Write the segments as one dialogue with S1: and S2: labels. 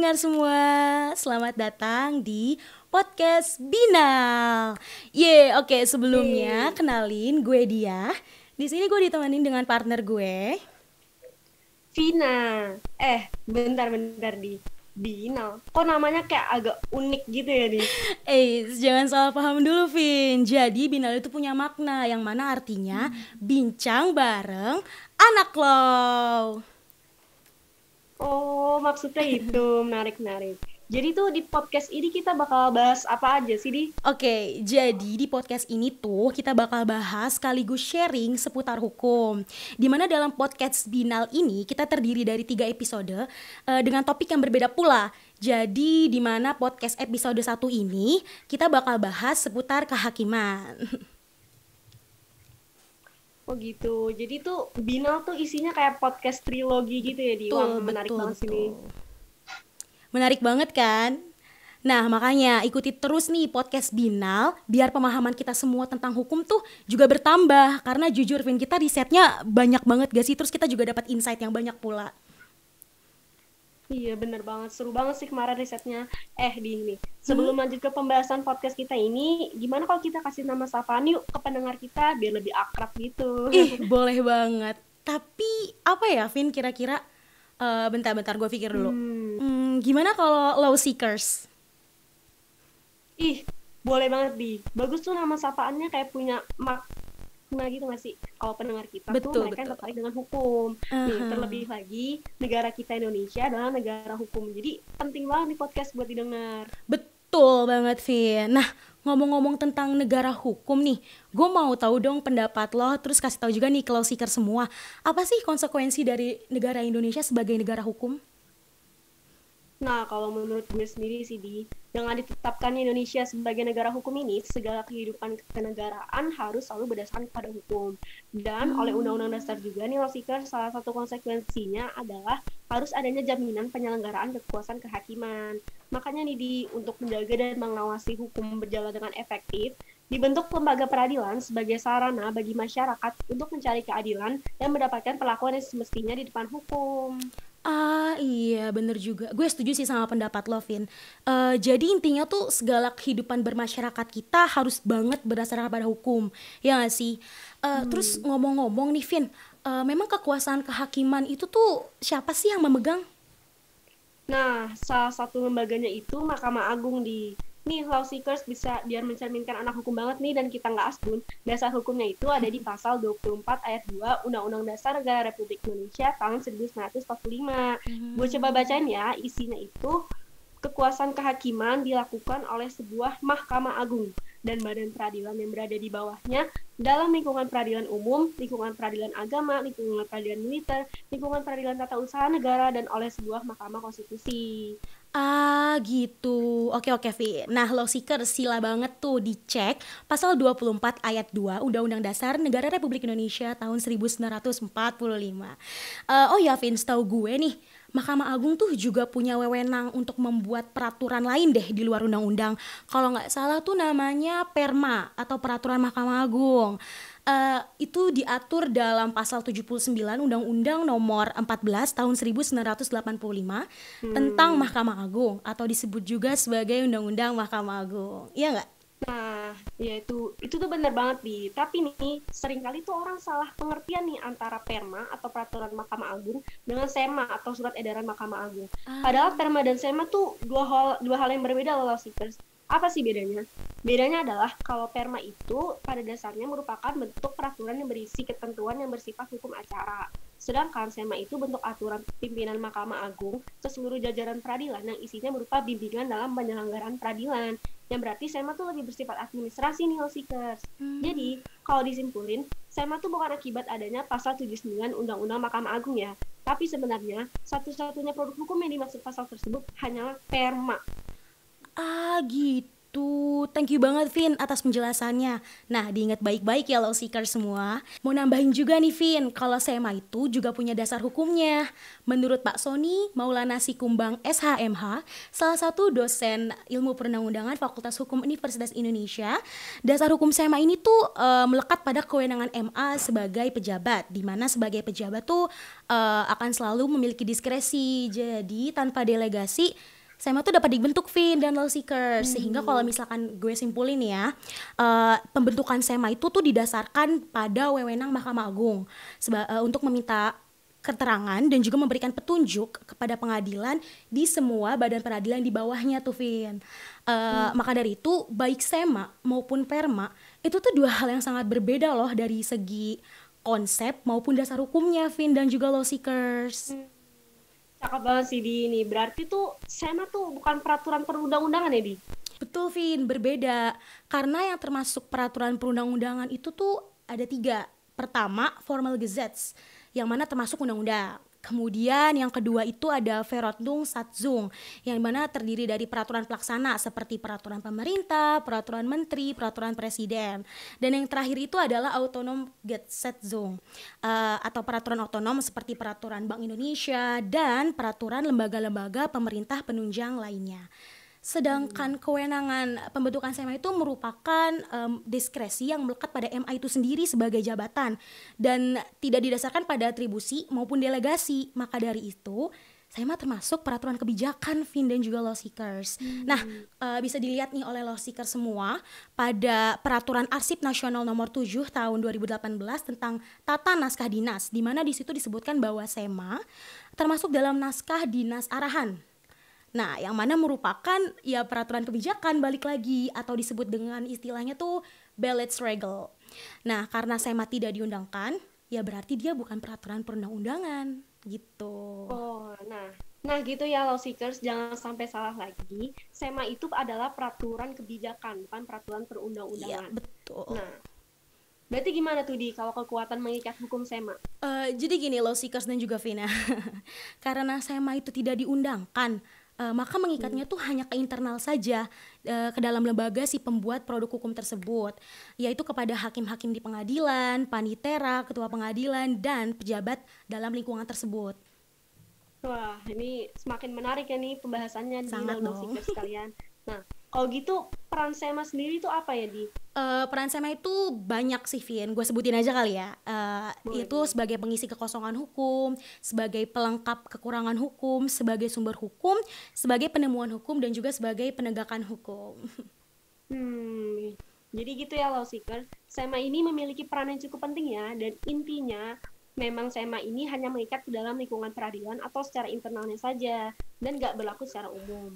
S1: pendengar semua, selamat datang di podcast Binal. Ye, oke okay, sebelumnya hey. kenalin gue dia. Di sini gue ditemenin dengan partner gue.
S2: Vina. Eh, bentar-bentar di Binal. Kok namanya kayak agak unik gitu ya di? Eh, jangan salah paham dulu, Vin. Jadi
S1: Binal itu punya makna yang mana artinya hmm. bincang bareng anak lo.
S2: Oh, maksudnya itu menarik-menarik. Jadi tuh di podcast ini kita bakal bahas apa aja sih, Di? Oke, okay, jadi di podcast
S1: ini tuh kita bakal bahas sekaligus sharing seputar hukum. Dimana dalam podcast Binal ini kita terdiri dari tiga episode uh, dengan topik yang berbeda pula. Jadi dimana podcast episode satu ini kita bakal bahas seputar kehakiman.
S2: Oh gitu. Jadi tuh Binal tuh isinya kayak podcast trilogi gitu ya, Di. Betul, Wah, menarik betul, banget sini.
S1: Menarik banget kan? Nah, makanya ikuti terus nih podcast Binal biar pemahaman kita semua tentang hukum tuh juga bertambah karena jujur Vin kita risetnya banyak banget gak sih? Terus kita juga dapat insight yang banyak pula.
S2: Iya bener banget, seru banget sih kemarin risetnya. Eh di ini, hmm? sebelum hmm. lanjut ke pembahasan podcast kita ini, gimana kalau kita kasih nama sapaan yuk ke pendengar kita biar lebih akrab gitu. Ih boleh banget. Tapi
S1: apa ya Vin kira-kira? Uh, bentar-bentar gue pikir dulu. Hmm. Hmm, gimana kalau low
S2: seekers? Ih boleh banget di. Bagus tuh nama sapaannya kayak punya mak gitu gak masih kalau pendengar kita betul, tuh mereka betul. tertarik dengan hukum. Uh-huh. Nih, terlebih lagi negara kita Indonesia adalah negara hukum. Jadi penting banget nih podcast buat didengar.
S1: Betul banget, Vin. Nah, ngomong-ngomong tentang negara hukum nih, gue mau tahu dong pendapat lo, terus kasih tahu juga nih kalau seeker semua, apa sih konsekuensi dari negara Indonesia sebagai negara hukum?
S2: Nah, kalau menurut gue sendiri sih, Di, dengan ditetapkannya Indonesia sebagai negara hukum ini, segala kehidupan kenegaraan harus selalu berdasarkan pada hukum. Dan hmm. oleh Undang-Undang Dasar juga nih, Losikers, salah satu konsekuensinya adalah harus adanya jaminan penyelenggaraan kekuasaan kehakiman. Makanya nih, Di, untuk menjaga dan mengawasi hukum berjalan dengan efektif, dibentuk lembaga peradilan sebagai sarana bagi masyarakat untuk mencari keadilan dan mendapatkan perlakuan yang semestinya di depan hukum.
S1: Ah iya bener juga, gue setuju sih sama pendapat lo Vin uh, Jadi intinya tuh segala kehidupan bermasyarakat kita harus banget berdasarkan pada hukum Ya gak sih? Uh, hmm. Terus ngomong-ngomong nih Vin, uh, memang kekuasaan kehakiman itu tuh siapa sih yang memegang?
S2: Nah, salah satu lembaganya itu Mahkamah Agung di nih law seekers bisa biar mencerminkan anak hukum banget nih dan kita nggak asbun dasar hukumnya itu ada di pasal 24 ayat 2 Undang-Undang Dasar Negara Republik Indonesia tahun 1945 hmm. gue coba bacain ya isinya itu kekuasaan kehakiman dilakukan oleh sebuah mahkamah agung dan badan peradilan yang berada di bawahnya dalam lingkungan peradilan umum, lingkungan peradilan agama, lingkungan peradilan militer, lingkungan peradilan tata usaha negara, dan oleh sebuah mahkamah konstitusi. Ah
S1: gitu, oke oke Vi. Nah lo seeker sila banget tuh dicek pasal 24 ayat 2 Undang-Undang Dasar Negara Republik Indonesia tahun 1945. Uh, eh, oh ya Vin, tahu gue nih Mahkamah Agung tuh juga punya wewenang untuk membuat peraturan lain deh di luar undang-undang. Kalau nggak salah tuh namanya Perma atau Peraturan Mahkamah Agung uh, itu diatur dalam pasal 79 Undang-Undang Nomor 14 Tahun 1985 hmm. tentang Mahkamah Agung atau disebut juga sebagai Undang-Undang Mahkamah Agung.
S2: Iya nggak? Nah, ya itu itu tuh benar banget nih. Tapi nih, seringkali tuh orang salah pengertian nih antara perma atau peraturan Mahkamah Agung dengan sema atau surat edaran Mahkamah Agung. Ah. Padahal perma dan sema tuh dua hal dua hal yang berbeda loh, Sikers. Apa sih bedanya? Bedanya adalah kalau perma itu pada dasarnya merupakan bentuk peraturan yang berisi ketentuan yang bersifat hukum acara. Sedangkan SEMA itu bentuk aturan pimpinan Mahkamah Agung ke seluruh jajaran peradilan yang isinya berupa bimbingan dalam penyelenggaraan peradilan. Yang berarti SEMA itu lebih bersifat administrasi nih seekers. Hmm. Jadi, kalau disimpulin, SEMA itu bukan akibat adanya pasal 79 Undang-Undang Mahkamah Agung ya. Tapi sebenarnya, satu-satunya produk hukum yang dimaksud pasal tersebut hanyalah PERMA
S1: Ah gitu, thank you banget Vin atas penjelasannya. Nah diingat baik-baik ya law seeker semua. Mau nambahin juga nih Vin, kalau SEMA itu juga punya dasar hukumnya. Menurut Pak Soni Maulana Sikumbang SHMH, salah satu dosen ilmu perundang-undangan Fakultas Hukum Universitas Indonesia, dasar hukum SEMA ini tuh e, melekat pada kewenangan MA sebagai pejabat, di mana sebagai pejabat tuh e, akan selalu memiliki diskresi. Jadi tanpa delegasi SMA tuh dapat dibentuk Vin dan Love Seeker. Hmm. Sehingga kalau misalkan gue simpulin ya, uh, pembentukan SMA itu tuh didasarkan pada wewenang Mahkamah Agung seba, uh, untuk meminta keterangan dan juga memberikan petunjuk kepada pengadilan di semua badan peradilan di bawahnya tuh Vin. Uh, hmm. Maka dari itu baik SEMA maupun PERMA itu tuh dua hal yang sangat berbeda loh dari segi konsep maupun dasar hukumnya Vin dan juga law seekers. Hmm. Cakep banget sih di ini. Berarti tuh SEMA tuh bukan peraturan perundang-undangan ya, Di? Betul, Vin. Berbeda. Karena yang termasuk peraturan perundang-undangan itu tuh ada tiga. Pertama, formal gazettes, yang mana termasuk undang-undang. Kemudian yang kedua itu ada Verordnung Satzung yang mana terdiri dari peraturan pelaksana seperti peraturan pemerintah, peraturan menteri, peraturan presiden. Dan yang terakhir itu adalah Autonom Gesetzung uh, atau peraturan otonom seperti peraturan Bank Indonesia dan peraturan lembaga-lembaga pemerintah penunjang lainnya sedangkan kewenangan pembentukan SMA itu merupakan um, diskresi yang melekat pada MA itu sendiri sebagai jabatan dan tidak didasarkan pada atribusi maupun delegasi maka dari itu SEMA termasuk peraturan kebijakan FIN dan juga law seekers. Hmm. Nah, uh, bisa dilihat nih oleh law seekers semua pada peraturan Arsip Nasional nomor 7 tahun 2018 tentang tata naskah dinas di mana di situ disebutkan bahwa SEMA termasuk dalam naskah dinas arahan Nah, yang mana merupakan ya peraturan kebijakan balik lagi atau disebut dengan istilahnya tuh ballot Regal. Nah, karena SEMA tidak diundangkan, ya berarti dia bukan peraturan perundang-undangan gitu.
S2: Oh, nah Nah gitu ya law seekers, jangan sampai salah lagi. SEMA itu adalah peraturan kebijakan, bukan peraturan iya, perundang-undangan. Iya, betul. Nah, berarti gimana tuh di kalau kekuatan mengikat hukum SEMA? Uh, jadi gini law seekers dan
S1: juga Vina, karena SEMA itu tidak diundangkan, Eh, maka mengikatnya hmm. tuh hanya ke internal saja uh, ke dalam lembaga si pembuat produk hukum tersebut yaitu kepada hakim-hakim di pengadilan, panitera, ketua pengadilan dan pejabat dalam lingkungan tersebut.
S2: Wah, ini semakin menarik ya nih pembahasannya di Nalbang kalian Nah, kalau gitu peran Sema sendiri itu apa ya di? Uh, peran Sema itu
S1: banyak sih Vien, gue sebutin aja kali ya. Uh, itu sebagai pengisi kekosongan hukum, sebagai pelengkap kekurangan hukum, sebagai sumber hukum, sebagai penemuan hukum dan juga sebagai penegakan hukum.
S2: Hmm, jadi gitu ya law seeker. Sema ini memiliki peran yang cukup penting ya dan intinya memang SEMA ini hanya mengikat ke dalam lingkungan peradilan atau secara internalnya saja dan gak berlaku secara umum.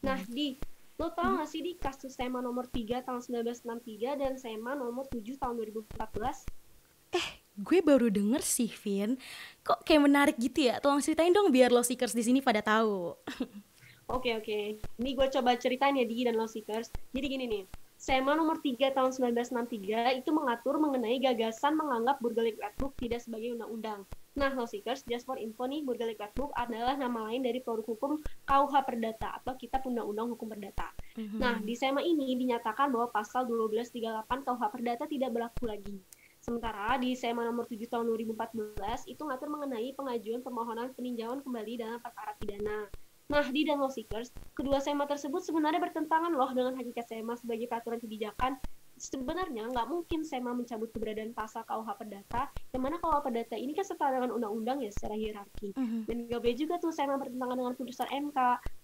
S2: Nah, di Lo tau gak sih di kasus SEMA nomor 3 tahun 1963 dan SEMA nomor 7 tahun 2014?
S1: Eh, gue baru denger sih, Vin. Kok kayak menarik gitu ya? Tolong ceritain dong biar lo seekers di sini pada tahu.
S2: Oke, oke. Ini gue coba ceritain ya, Digi dan lo seekers. Jadi gini nih, SEMA nomor 3 tahun 1963 itu mengatur mengenai gagasan menganggap Burgerlik Red Book tidak sebagai undang-undang. Nah, law seekers, just for info nih, Burgerly Guidebook adalah nama lain dari produk hukum KUH Perdata atau Kitab Undang-Undang Hukum Perdata. Mm-hmm. Nah, di SEMA ini dinyatakan bahwa pasal 1238 KUH Perdata tidak berlaku lagi. Sementara di SEMA nomor 7 tahun 2014 itu ngatur mengenai pengajuan permohonan peninjauan kembali dalam perkara pidana. Nah, di dalam law seekers, kedua SEMA tersebut sebenarnya bertentangan loh dengan hakikat SEMA sebagai peraturan kebijakan sebenarnya nggak mungkin SEMA mencabut keberadaan pasal KUH Perdata yang mana KUH Perdata ini kan setara dengan undang-undang ya secara hierarki mm-hmm. dan nggak boleh juga tuh SEMA bertentangan dengan putusan MK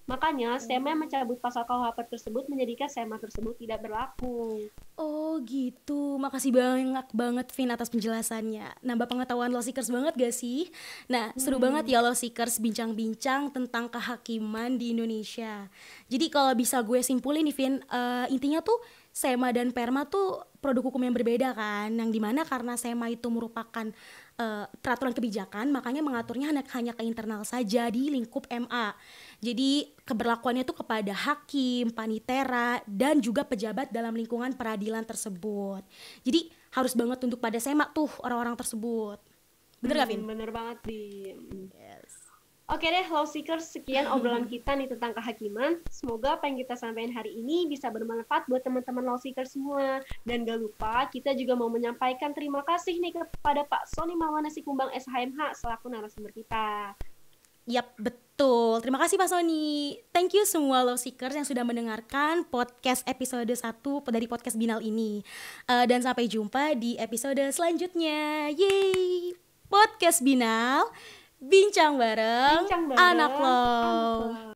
S2: makanya mm-hmm. SEMA mencabut pasal KUH tersebut menjadikan SEMA tersebut tidak berlaku
S1: oh gitu makasih banyak banget Vin atas penjelasannya nambah pengetahuan lo seekers banget gak sih nah seru hmm. banget ya lo seekers bincang-bincang tentang kehakiman di Indonesia jadi kalau bisa gue simpulin nih Vin uh, intinya tuh SEMA dan PERMA tuh produk hukum yang berbeda kan yang dimana karena SEMA itu merupakan uh, peraturan kebijakan makanya mengaturnya hanya, hanya ke internal saja di lingkup MA jadi keberlakuannya itu kepada hakim, panitera dan juga pejabat dalam lingkungan peradilan tersebut jadi harus banget untuk pada SEMA tuh orang-orang tersebut
S2: bener hmm, gak Vin? bener banget di yes Oke deh, Law Seekers, sekian obrolan kita nih tentang kehakiman. Semoga apa yang kita sampaikan hari ini bisa bermanfaat buat teman-teman Law Seekers semua. Dan gak lupa, kita juga mau menyampaikan terima kasih nih kepada Pak Sony Maulana Sikumbang SHMH selaku narasumber kita.
S1: Yap, betul. Terima kasih Pak Sony. Thank you semua Law Seekers yang sudah mendengarkan podcast episode 1 dari podcast Binal ini. Uh, dan sampai jumpa di episode selanjutnya. Yeay! Podcast Binal bincang bareng, bincang bareng anak lo. Anak lo.